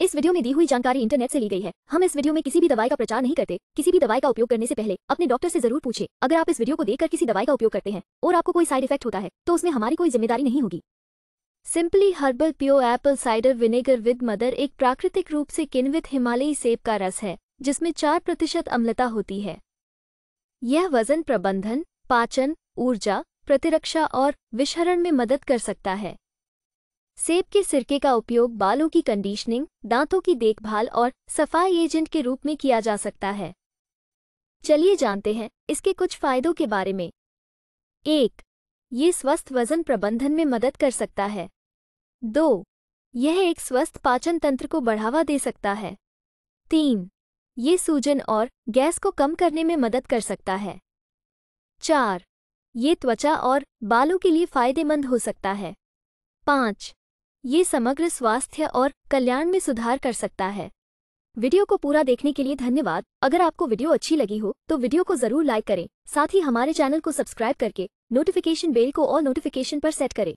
इस वीडियो में दी हुई जानकारी इंटरनेट से ली गई है हम इस वीडियो में किसी भी दवाई का प्रचार नहीं करते किसी भी दवाई का उपयोग करने से पहले अपने डॉक्टर से जरूर पूछे अगर आप इस वीडियो को देखकर किसी दवाई का उपयोग करते हैं और आपको कोई साइड इफेक्ट होता है तो उसमें हमारी कोई जिम्मेदारी नहीं होगी simply herbal pure apple cider vinegar with mother एक प्राकृतिक रूप से किन्वित हिमालयी सेब का रस है जिसमें चार प्रतिशत अम्लता होती है यह वजन प्रबंधन पाचन ऊर्जा प्रतिरक्षा और विषहरण में मदद कर सकता है सेब के सिरके का उपयोग बालों की कंडीशनिंग दांतों की देखभाल और सफाई एजेंट के रूप में किया जा सकता है चलिए जानते हैं इसके कुछ फायदों के बारे में एक ये स्वस्थ वजन प्रबंधन में मदद कर सकता है दो यह एक स्वस्थ पाचन तंत्र को बढ़ावा दे सकता है तीन ये सूजन और गैस को कम करने में मदद कर सकता है चार ये त्वचा और बालों के लिए फायदेमंद हो सकता है पाँच ये समग्र स्वास्थ्य और कल्याण में सुधार कर सकता है वीडियो को पूरा देखने के लिए धन्यवाद अगर आपको वीडियो अच्छी लगी हो तो वीडियो को जरूर लाइक करें साथ ही हमारे चैनल को सब्सक्राइब करके नोटिफिकेशन बेल को और नोटिफिकेशन पर सेट करें